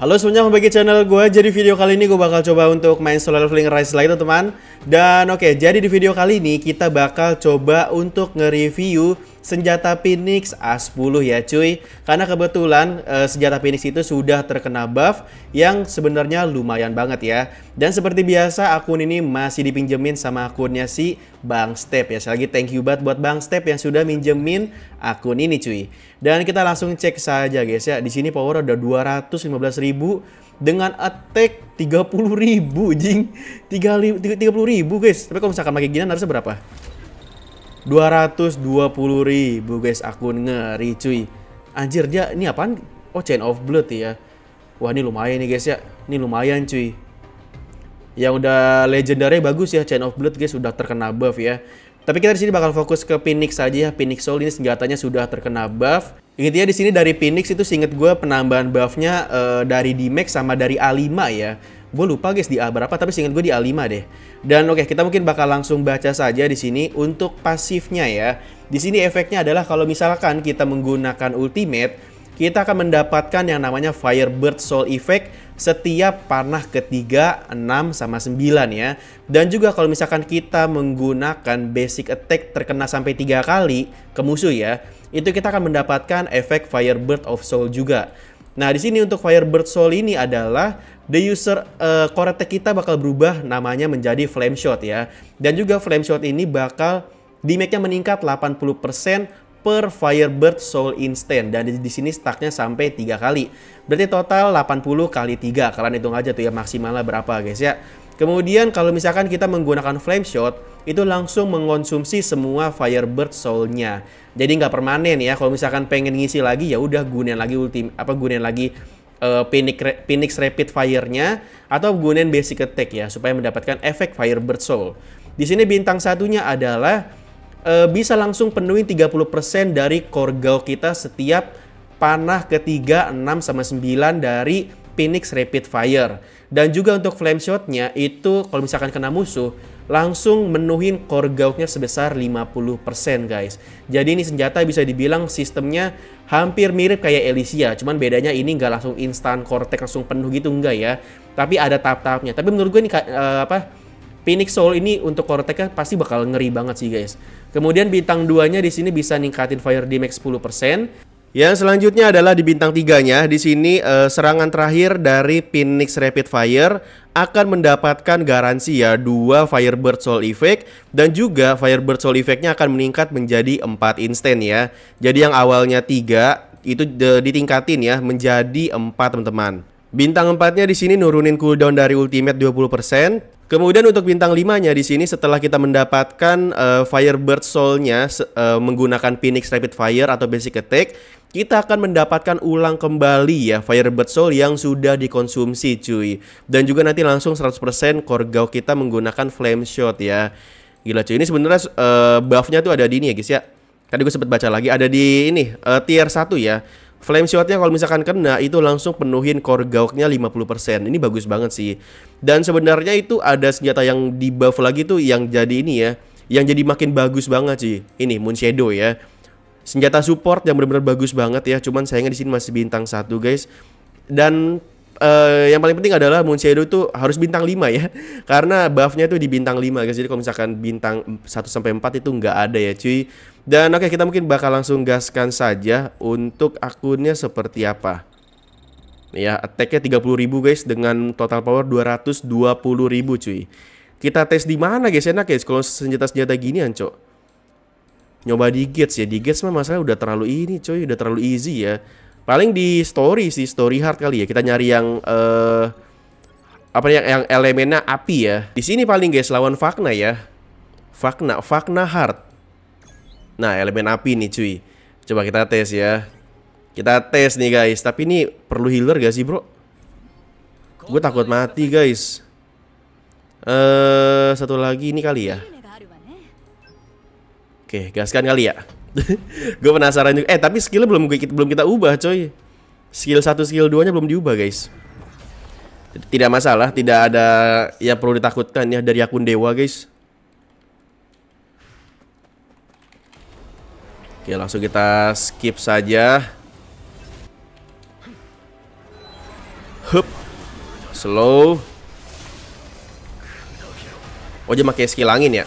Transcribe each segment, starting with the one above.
Halo semuanya, kembali ke channel gue. Jadi video kali ini gue bakal coba untuk main solo Leveling Rise lagi teman-teman. Dan oke, okay, jadi di video kali ini kita bakal coba untuk nge-review senjata Phoenix A10 ya cuy. Karena kebetulan e, senjata Phoenix itu sudah terkena buff yang sebenarnya lumayan banget ya. Dan seperti biasa akun ini masih dipinjemin sama akunnya si Bang Step ya. Sekali lagi thank you banget buat Bang Step yang sudah minjemin akun ini cuy. Dan kita langsung cek saja guys ya. Di sini power ada ribu dengan attack 30 ribu jing 30 ribu guys tapi kalau misalkan pakai gini harusnya berapa 220 ribu guys akun ngeri cuy anjir dia ini apaan oh chain of blood ya wah ini lumayan nih guys ya ini lumayan cuy yang udah legendary bagus ya chain of blood guys sudah terkena buff ya tapi kita di sini bakal fokus ke Phoenix saja ya Phoenix Soul ini senjatanya sudah terkena buff intinya di sini dari Phoenix itu singet gue penambahan buffnya uh, dari D-Max sama dari A5 ya Gue lupa guys di A berapa, tapi seingat gue di A5 deh. Dan oke, okay, kita mungkin bakal langsung baca saja di sini untuk pasifnya ya. Di sini efeknya adalah kalau misalkan kita menggunakan ultimate, kita akan mendapatkan yang namanya Firebird Soul Effect setiap panah ketiga enam sama sembilan ya. Dan juga kalau misalkan kita menggunakan basic attack terkena sampai tiga kali ke musuh ya, itu kita akan mendapatkan efek Firebird of Soul juga. Nah, di sini untuk Firebird Soul ini adalah the user uh, eh, korete kita bakal berubah namanya menjadi Flame Shot ya. Dan juga Flame Shot ini bakal damage-nya meningkat 80% per Firebird Soul Instant dan di, di sini stacknya sampai tiga kali. Berarti total 80 kali tiga, Kalian hitung aja tuh ya maksimalnya berapa guys ya. Kemudian kalau misalkan kita menggunakan flame shot itu langsung mengonsumsi semua Firebird Soul-nya. Jadi nggak permanen ya. Kalau misalkan pengen ngisi lagi ya udah gunain lagi ultim apa gunain lagi uh, Phoenix, Phoenix Rapid Fire-nya atau gunain basic attack ya supaya mendapatkan efek Firebird Soul. Di sini bintang satunya adalah uh, bisa langsung penuhi 30% dari core kita setiap panah ketiga 6 sama 9 dari Phoenix Rapid Fire. Dan juga untuk flame Shot-nya itu kalau misalkan kena musuh langsung menuhin core gauge-nya sebesar 50% guys. Jadi ini senjata bisa dibilang sistemnya hampir mirip kayak Elysia, cuman bedanya ini nggak langsung instan cortex langsung penuh gitu enggak ya. Tapi ada tahap-tahapnya. Tapi menurut gue ini uh, apa Phoenix Soul ini untuk Cortex pasti bakal ngeri banget sih guys. Kemudian bintang duanya di sini bisa ningkatin fire damage 10%. Yang selanjutnya adalah di bintang tiganya. Di sini eh, serangan terakhir dari Phoenix Rapid Fire akan mendapatkan garansi ya dua Firebird Soul Effect dan juga Firebird Soul Effectnya akan meningkat menjadi empat instan ya. Jadi yang awalnya tiga itu ditingkatin ya menjadi empat teman-teman. Bintang empatnya di sini nurunin cooldown dari ultimate 20%, Kemudian untuk bintang 5-nya di sini setelah kita mendapatkan uh, Firebird Soul-nya uh, menggunakan Phoenix Rapid Fire atau Basic Attack, kita akan mendapatkan ulang kembali ya Firebird Soul yang sudah dikonsumsi cuy. Dan juga nanti langsung 100% Korgau kita menggunakan Flame Shot ya. Gila cuy, ini sebenarnya uh, buffnya tuh ada di ini ya guys ya. Tadi gue sempet baca lagi, ada di ini, uh, tier 1 ya. Flame shotnya kalau misalkan kena itu langsung penuhin core gauknya 50%. Ini bagus banget sih. Dan sebenarnya itu ada senjata yang di buff lagi tuh yang jadi ini ya. Yang jadi makin bagus banget sih. Ini Moon Shadow ya senjata support yang benar-benar bagus banget ya. Cuman sayangnya di sini masih bintang satu guys. Dan uh, yang paling penting adalah Moon Shadow itu harus bintang 5 ya. Karena buffnya itu di bintang 5 guys. Jadi kalau misalkan bintang 1 4 itu nggak ada ya cuy. Dan oke okay, kita mungkin bakal langsung gaskan saja untuk akunnya seperti apa. Ya, attack-nya ribu guys dengan total power ribu, cuy. Kita tes di mana guys? Enak guys kalau senjata-senjata gini anco nyoba di Gates ya di Gates mah masalah udah terlalu ini coy udah terlalu easy ya paling di story sih story hard kali ya kita nyari yang uh, apa yang yang elemennya api ya di sini paling guys lawan Fakna ya Fakna Fakna hard nah elemen api nih cuy coba kita tes ya kita tes nih guys tapi ini perlu healer gak sih bro gue takut mati guys eh uh, satu lagi ini kali ya Oke, gaskan kali ya. gue penasaran juga. Eh, tapi skillnya belum kita, belum kita ubah, coy. Skill satu, skill 2-nya belum diubah, guys. Tidak masalah, tidak ada yang perlu ditakutkan ya dari akun dewa, guys. Oke, langsung kita skip saja. Hup. Slow. Oh, dia pakai skill angin ya.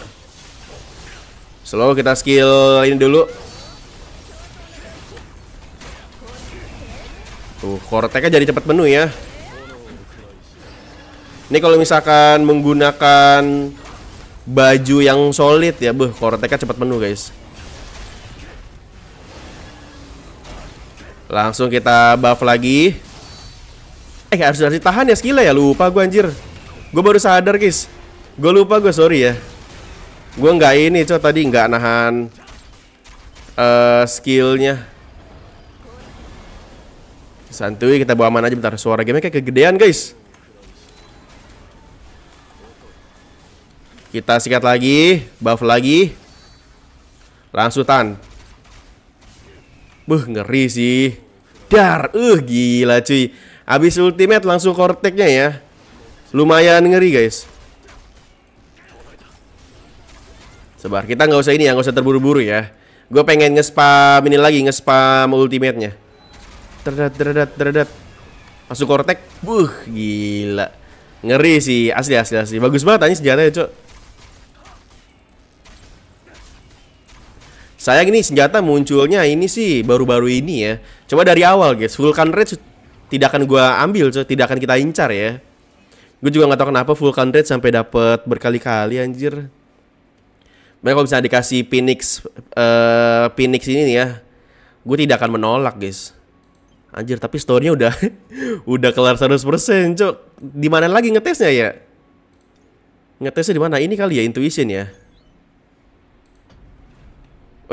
Slow kita skill ini dulu. Tuh, Corteca jadi cepat penuh ya. Ini kalau misalkan menggunakan baju yang solid ya, buh Corteca cepat penuh guys. Langsung kita buff lagi. Eh, harus harus ditahan ya skillnya ya, lupa gue anjir. Gue baru sadar guys. Gue lupa gue sorry ya. Gue nggak ini coy tadi nggak nahan uh, skillnya. Santuy kita bawa mana aja bentar. Suara game kayak kegedean guys. Kita sikat lagi, buff lagi. Langsung tan. Buh, ngeri sih. Dar, uh gila cuy. abis ultimate langsung korteknya ya. Lumayan ngeri guys. Sebar. Kita nggak usah ini ya, nggak usah terburu-buru ya. Gue pengen ngespam ini lagi, ngespam ultimate-nya. Terdat, terdat, terdat. Masuk kortek. Buh, gila. Ngeri sih, asli asli asli. Bagus banget tanya senjata ya Cok. Sayang ini senjata munculnya ini sih baru-baru ini ya. Coba dari awal, guys. Vulcan Rage tidak akan gue ambil, Cok. Tidak akan kita incar ya. Gue juga nggak tahu kenapa Vulcan Rage sampai dapat berkali-kali anjir. Mereka kalau misalnya dikasih Phoenix uh, Phoenix ini nih ya, gue tidak akan menolak, guys. Anjir, tapi storynya udah udah kelar 100%, Cok. Dimana lagi ngetesnya ya? Ngetesnya dimana Ini kali ya intuition ya.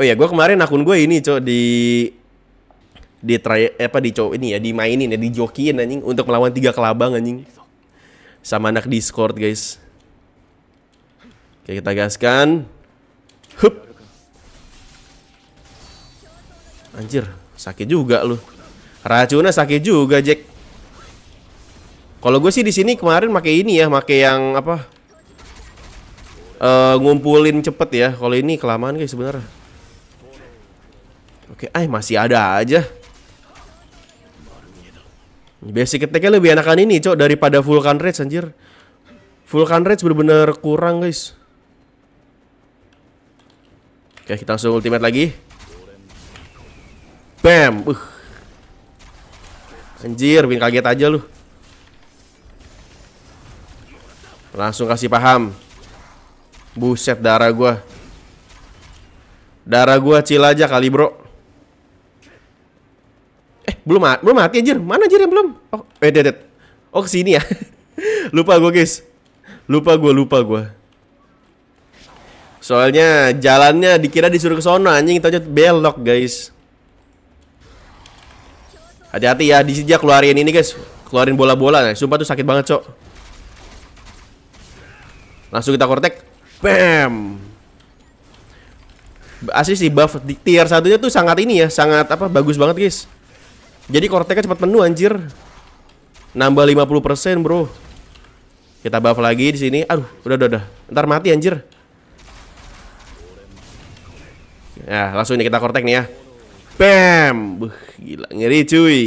Oh ya, gue kemarin akun gue ini, Cok, di di try eh, apa di cowok ini ya dimainin ya dijokiin anjing untuk melawan tiga kelabang anjing sama anak Discord guys. Oke, kita gaskan. Anjir, sakit juga lu. Racunnya sakit juga, Jack. Kalau gue sih di sini kemarin pakai ini ya, pakai yang apa? Uh, ngumpulin cepet ya. Kalau ini kelamaan guys sebenarnya. Oke, okay. ay masih ada aja. Basic ketiknya lebih enakan ini, Cok, daripada Vulcan Rage anjir. Vulcan Rage benar-benar kurang, guys. Oke, kita langsung ultimate lagi. Bam. Uh. Anjir, bikin kaget aja lu. Langsung kasih paham. Buset darah gua. Darah gua cil aja kali, Bro. Eh, belum mati, belum mati anjir. Mana anjir yang belum? Oh, eh dedet. Oh, kesini ya. lupa gua, guys. Lupa gua, lupa gua. Soalnya jalannya dikira disuruh ke sono anjing, tahu belok, guys. Hati-hati ya, di sini dia keluarin ini guys Keluarin bola-bola, nah. sumpah tuh sakit banget cok Langsung kita kortek Bam Asli sih buff di tier satunya tuh sangat ini ya Sangat apa, bagus banget guys Jadi korteknya cepat penuh anjir Nambah 50% bro Kita buff lagi di sini. Aduh, udah, udah, udah Ntar mati anjir Ya, langsung ini kita kortek nih ya Bam. Buh, gila ngeri cuy.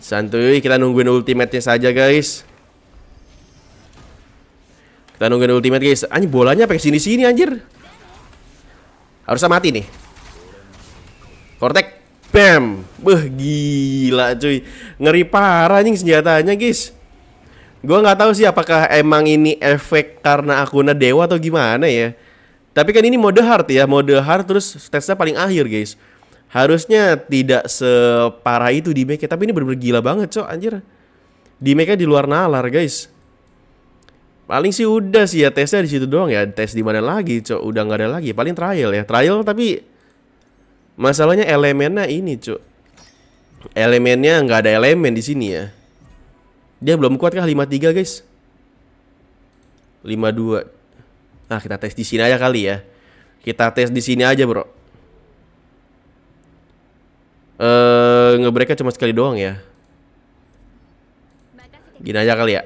Santuy, kita nungguin ultimate-nya saja, guys. Kita nungguin ultimate, guys. Anjir, bolanya pakai sini-sini anjir. Harusnya mati nih. Kortek. Bam. Buh, gila cuy. Ngeri parah nih senjatanya, guys. Gue gak tahu sih apakah emang ini efek karena akunnya dewa atau gimana ya. Tapi kan ini mode hard ya, mode hard terus tesnya paling akhir, guys harusnya tidak separah itu di make tapi ini bener-bener gila banget cok anjir di make di luar nalar guys paling sih udah sih ya tesnya di situ doang ya tes di mana lagi cok udah nggak ada lagi ya, paling trial ya trial tapi masalahnya elemennya ini cok elemennya nggak ada elemen di sini ya dia belum kuat kah 53 guys 52 nah kita tes di sini aja kali ya kita tes di sini aja bro Eh, ngebreaknya cuma sekali doang ya. Gini aja kali ya.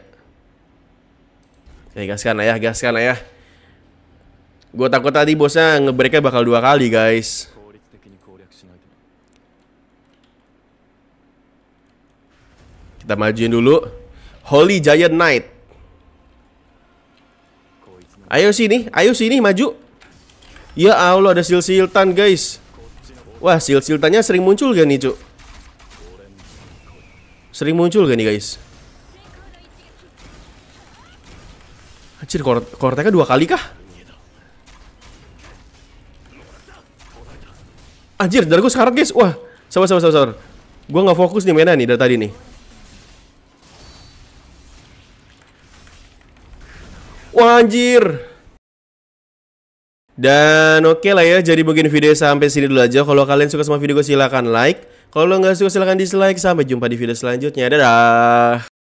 Oke, ya, gaskan ayah, gaskan ayah. Gue takut tadi bosnya ngebreaknya bakal dua kali, guys. Kita majuin dulu. Holy Giant Knight. Ayo sini, ayo sini maju. Ya Allah ada sil-siltan, guys. Wah, sil-sil siltanya sering muncul gak nih, Cuk? Sering muncul gak nih, guys? Anjir, Corteca dua kali kah? Anjir, gue sekarat, guys. Wah, sabar, sabar, sabar. Gue gak fokus nih mainan nih dari tadi nih. Wah, anjir. Dan oke okay lah ya, jadi mungkin video sampai sini dulu aja. Kalau kalian suka sama video gue silahkan like. Kalau nggak suka silahkan dislike. Sampai jumpa di video selanjutnya. Dadah!